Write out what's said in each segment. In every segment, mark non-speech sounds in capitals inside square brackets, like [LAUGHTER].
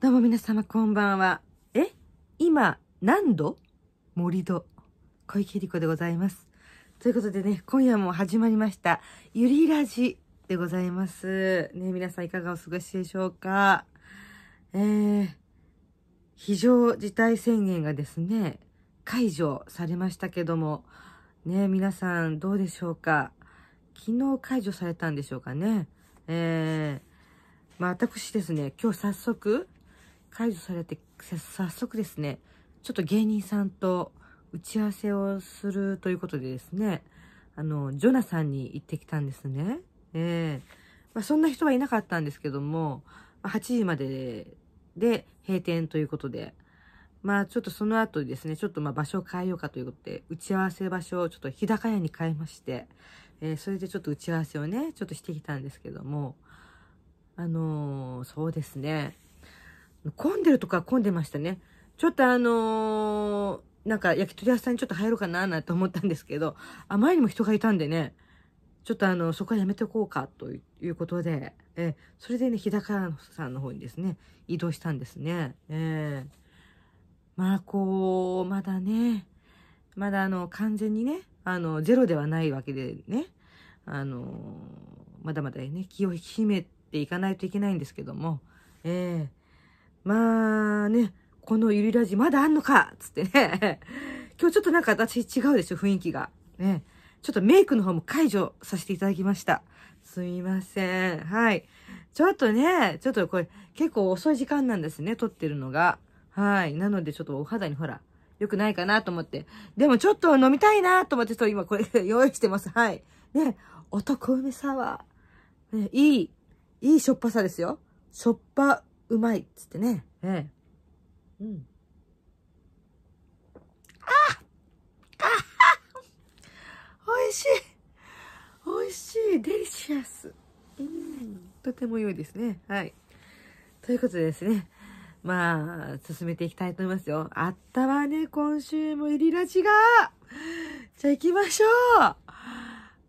どうも皆様こんばんは。え今、何度森戸。小池理子でございます。ということでね、今夜も始まりました。ゆりラジでございます。ね、皆さんいかがお過ごしでしょうかえー、非常事態宣言がですね、解除されましたけども、ね、皆さんどうでしょうか昨日解除されたんでしょうかね。えー、まあ私ですね、今日早速、解除されて、早速ですね、ちょっと芸人さんと打ち合わせをするということでですね、あの、ジョナさんに行ってきたんですね。ええー、まあ、そんな人はいなかったんですけども、ま8時までで閉店ということで、まあちょっとその後ですね、ちょっとまあ場所を変えようかということで、打ち合わせ場所をちょっと日高屋に変えまして、えー、それでちょっと打ち合わせをね、ちょっとしてきたんですけども、あのー、そうですね、混んでるとか混んでましたね。ちょっとあのー、なんか焼き鳥屋さんにちょっと入ろうかななんて思ったんですけど、あまりにも人がいたんでね、ちょっとあの、そこはやめておこうかということで、えそれでね、日高さんの方にですね、移動したんですね。えー、まあこう、まだね、まだあの、完全にね、あの、ゼロではないわけでね、あのー、まだまだね、気を引き締めていかないといけないんですけども、えー、まあね、このゆりラジまだあんのかつってね。[LAUGHS] 今日ちょっとなんか私違うでしょ、雰囲気が。ね。ちょっとメイクの方も解除させていただきました。すみません。はい。ちょっとね、ちょっとこれ結構遅い時間なんですね、撮ってるのが。はい。なのでちょっとお肌にほら、良くないかなと思って。でもちょっと飲みたいなと思って、ちょっと今これ [LAUGHS] 用意してます。はい。ね、男梅サワー。ね、いい、いいしょっぱさですよ。しょっぱうまいっつってね。ええ。うん。ああ美味しい美味しいデリシャスうん、とても良いですね。はい。ということでですね。まあ、進めていきたいと思いますよ。あったわね、今週も入りラジが。じゃあ行きましょう。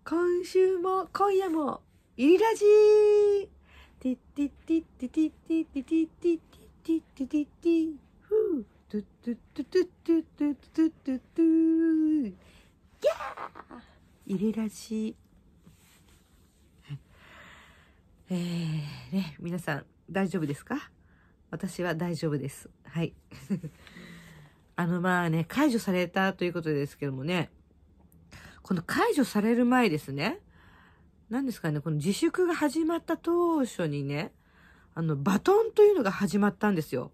今週も、今夜も、入りラジーティッティッティッティッティッティッティッティッティッティッティッティッティッティッティットゥットゥットゥットゥットゥットゥットゥギャー入れらしい。えー、ね、皆さん大丈夫ですか私は大丈夫です。はい。あのまあね、解除されたということですけどもね、この解除される前ですね、何ですかね、この自粛が始まった当初にね、あの、バトンというのが始まったんですよ。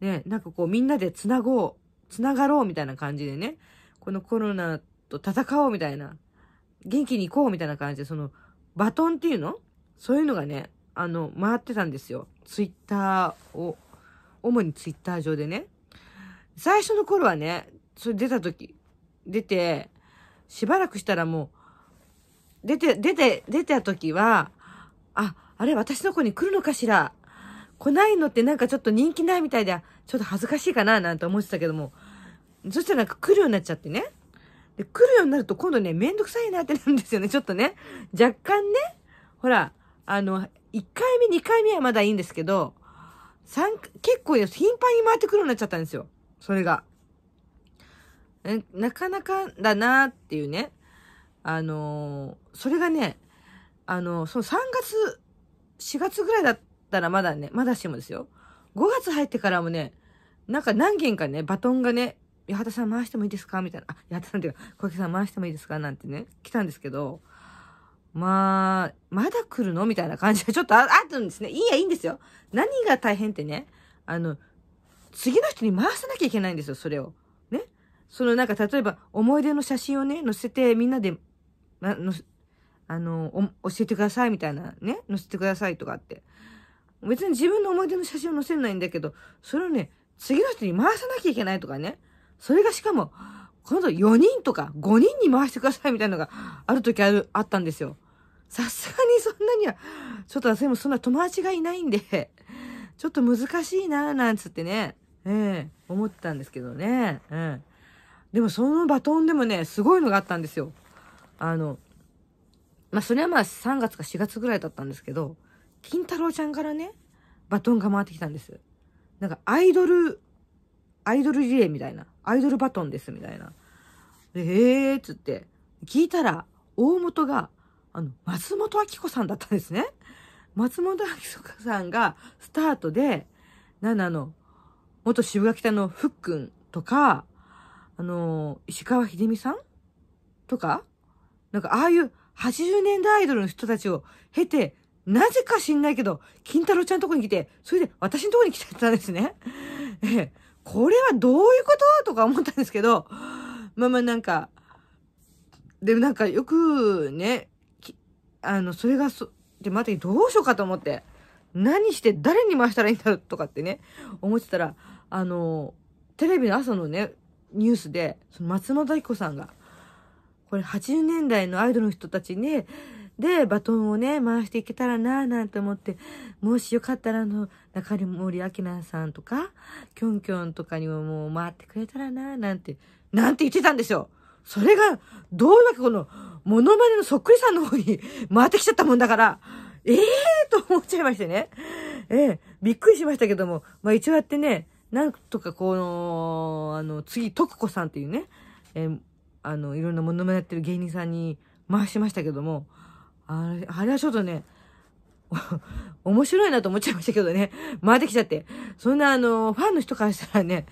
ね、なんかこうみんなで繋ごう、繋がろうみたいな感じでね、このコロナと戦おうみたいな、元気に行こうみたいな感じで、その、バトンっていうのそういうのがね、あの、回ってたんですよ。ツイッターを、主にツイッター上でね。最初の頃はね、それ出た時、出て、しばらくしたらもう、出て、出て、出た時は、あ、あれ、私の子に来るのかしら来ないのってなんかちょっと人気ないみたいで、ちょっと恥ずかしいかななんて思ってたけども、そしたらなんか来るようになっちゃってね。で、来るようになると今度ね、めんどくさいなってなるんですよね、ちょっとね。若干ね、ほら、あの、1回目、2回目はまだいいんですけど、三結構、ね、頻繁に回ってくるようになっちゃったんですよ。それが。なかなかだなーっていうね。あのー、それがね、あのー、その3月、4月ぐらいだったらまだね、まだしもですよ。5月入ってからもね、なんか何件かね、バトンがね、八幡さん回してもいいですかみたいな。あ、八幡さんっていうか、小池さん回してもいいですかなんてね、来たんですけど、まあ、まだ来るのみたいな感じで、ちょっとあ、あったんですね。いいや、いいんですよ。何が大変ってね、あの、次の人に回さなきゃいけないんですよ、それを。ね。そのなんか、例えば、思い出の写真をね、載せてみんなでなのあの教えてくださいみたいなね載せてくださいとかって別に自分の思い出の写真を載せないんだけどそれをね次の人に回さなきゃいけないとかねそれがしかも今度4人とか5人に回してくださいみたいなのがある時あるあったんですよさすがにそんなにはちょっと私もそんな友達がいないんでちょっと難しいななんつってねええ思ってたんですけどねうんでもそのバトンでもね、すごいのがあったんですよ。あの、まあ、それはまあ3月か4月ぐらいだったんですけど、金太郎ちゃんからね、バトンが回ってきたんです。なんかアイドル、アイドルリレーみたいな、アイドルバトンですみたいな。えーっつって、聞いたら、大元が、あの、松本明子さんだったんですね。松本明子さんがスタートで、なんだあの、元渋谷北のふっくんとか、あの、石川秀美さんとか、なんかああいう80年代アイドルの人たちを経て、なぜか知んないけど、金太郎ちゃんのとこに来て、それで私のとこに来ちゃったんですね。[LAUGHS] え、これはどういうこととか思ったんですけど、まあまあなんか、でもなんかよくね、あの、それがそ、で、またどうしようかと思って、何して誰に回したらいいんだろうとかってね、思ってたら、あの、テレビの朝のね、ニュースで、その松本明子さんが、これ80年代のアイドルの人たちね、で、バトンをね、回していけたらなぁなんて思って、もしよかったらあの、中森明菜さんとか、きょんきょんとかにももう回ってくれたらなぁなんて、なんて言ってたんですよ。それが、どうなくこの、モノマネのそっくりさんの方に [LAUGHS] 回ってきちゃったもんだから、ええー、と思っちゃいましてね。ええー、びっくりしましたけども、まあ一応やってね、なんとかこの、あの、次、徳子さんっていうね、えー、あの、いろんなものもやってる芸人さんに回しましたけども、あれ、あれはちょっとね、[LAUGHS] 面白いなと思っちゃいましたけどね。回ってきちゃって。そんなあの、ファンの人からしたらね、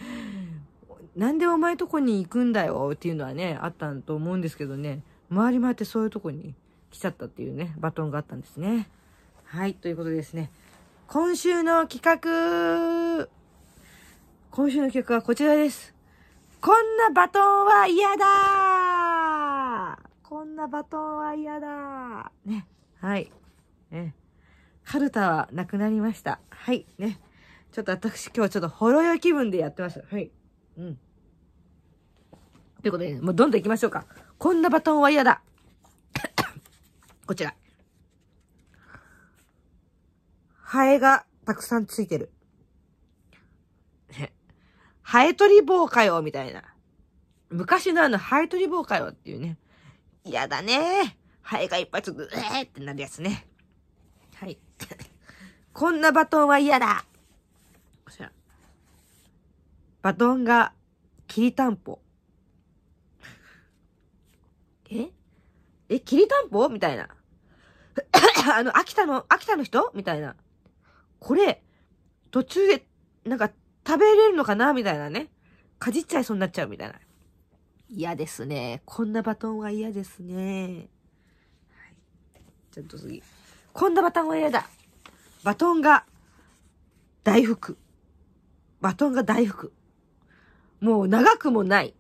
なんでお前とこに行くんだよっていうのはね、あったと思うんですけどね、回り回ってそういうとこに来ちゃったっていうね、バトンがあったんですね。はい、ということでですね。今週の企画今週の企画はこちらです。こんなバトンは嫌だこんなバトンは嫌だね。はい。ね。カルタはなくなりました。はい。ね。ちょっと私今日はちょっとほろ酔い気分でやってます。はい。うん。ということで、ね、もうどんどん行きましょうか。こんなバトンは嫌だ [COUGHS] こちら。ハエがたくさんついてる。ハエ取り棒かよみたいな。昔のあの、ハエ取り棒かよっていうね。嫌だねハエがいっぱいちょっと、えーってなるやつね。はい。こんなバトンは嫌だこちら。バトンが、きりたんぽ。ええ、きりたんぽみたいな。[COUGHS] あの、秋田の、秋田の人みたいな。これ、途中で、なんか、食べれるのかなみたいなね。かじっちゃいそうになっちゃうみたいな。嫌ですね。こんなバトンは嫌ですね。はい。ちょっと次。こんなバトンは嫌だ。バトンが大福。バトンが大福。もう長くもない。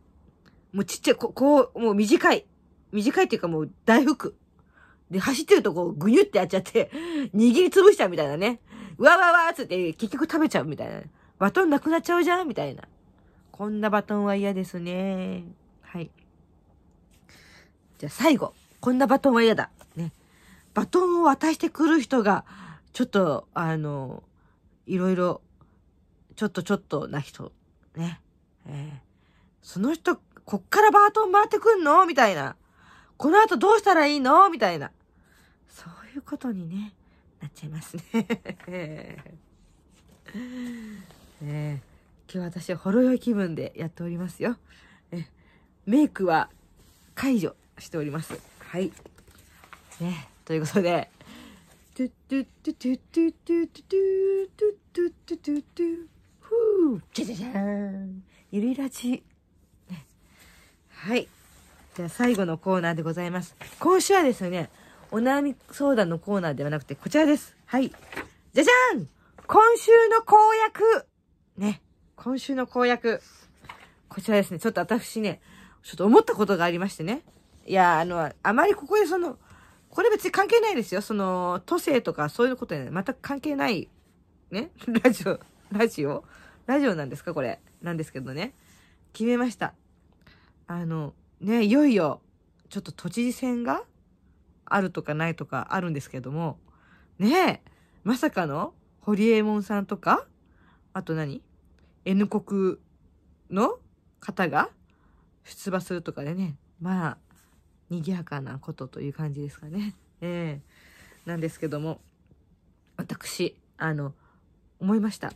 もうちっちゃい、ここう、もう短い。短いっていうかもう大福。で、走ってるとこう、ぐにゅってやっちゃって、握りつぶしちゃうみたいなね。うわわわーつって、結局食べちゃうみたいな。バトンなくなっちゃうじゃんみたいな。こんなバトンは嫌ですね。はい。じゃあ最後。こんなバトンは嫌だ。ね。バトンを渡してくる人が、ちょっと、あの、いろいろ、ちょっとちょっとな人。ね。えー、その人、こっからバトン回ってくんのみたいな。この後どうしたらいいのみたいな。そういうことにね、なっちゃいますね。えー、今日私、はほろ酔い気分でやっておりますよ。えメイクは解除しております。はい。ね、ということで、トゥトゥトゥトゥトゥトゥトゥトゥトゥトゥトゥトゥふぅ、じゃじゃじゃん。ゆりらち。はい。じゃあ最後のコーナーでございます。今週はですね、お悩み相談のコーナーではなくて、こちらです。はい。じゃじゃん今週の公約ね、今週の公約、こちらですね、ちょっと私ね、ちょっと思ったことがありましてね。いや、あの、あまりここでその、これ別に関係ないですよ。その、都政とかそういうことに全く関係ない、ね、[LAUGHS] ラジオ、ラジオラジオなんですかこれ。なんですけどね。決めました。あの、ね、いよいよ、ちょっと都知事選があるとかないとかあるんですけども、ねえ、まさかの、ホリエモンさんとか、あと何 N 国の方が出馬するとかでね、まあ、賑やかなことという感じですかね。[LAUGHS] ええー、なんですけども、私、あの、思いました。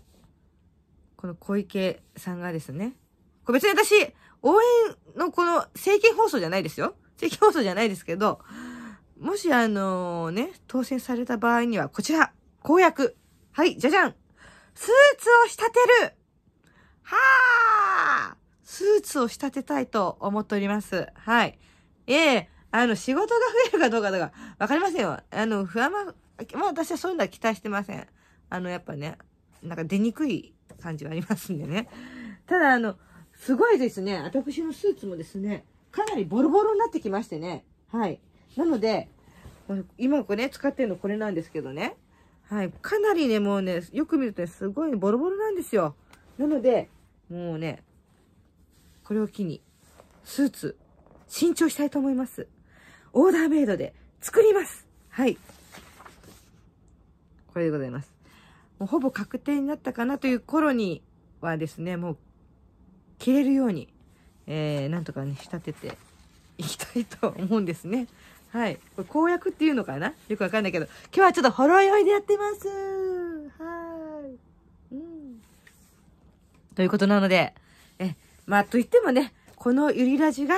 この小池さんがですね、これ別に私、応援のこの政見放送じゃないですよ。政権放送じゃないですけど、もしあのね、当選された場合にはこちら、公約。はい、じゃじゃんスーツを仕立てるはあスーツを仕立てたいと思っております。はい。ええー、あの、仕事が増えるかどうかとか、わかりませんよ。あの、不安は、ま私はそういうのは期待してません。あの、やっぱね、なんか出にくい感じはありますんでね。ただ、あの、すごいですね。私のスーツもですね、かなりボロボロになってきましてね。はい。なので、今これ、ね、使ってるのこれなんですけどね。はい。かなりね、もうね、よく見るとね、すごいボロボロなんですよ。なので、もうね、これを機に、スーツ、新調したいと思います。オーダーメイドで作りますはい。これでございます。もうほぼ確定になったかなという頃にはですね、もう、着れるように、えー、なんとかね、仕立てていきたいと思うんですね。はい。これ公約っていうのかなよくわかんないけど、今日はちょっとほろ酔いでやってます。ということなので、え、まあ、と言ってもね、このゆりラジが、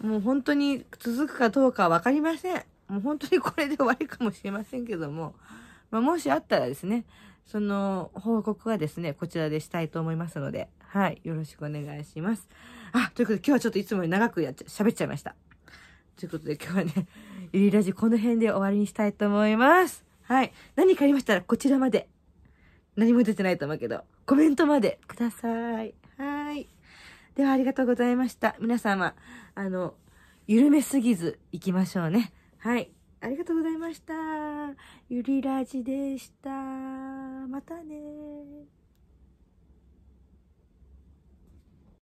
もう本当に続くかどうかわかりません。もう本当にこれで終わりかもしれませんけども、まあ、もしあったらですね、その報告はですね、こちらでしたいと思いますので、はい、よろしくお願いします。あ、ということで今日はちょっといつもより長くやっちゃ、喋っちゃいました。ということで今日はね、ゆりラジこの辺で終わりにしたいと思います。はい、何かありましたらこちらまで。何も出てないと思うけど。コメントまでください。はい。ではありがとうございました。皆様、あの、緩めすぎず行きましょうね。はい。ありがとうございました。ゆりラジでした。またね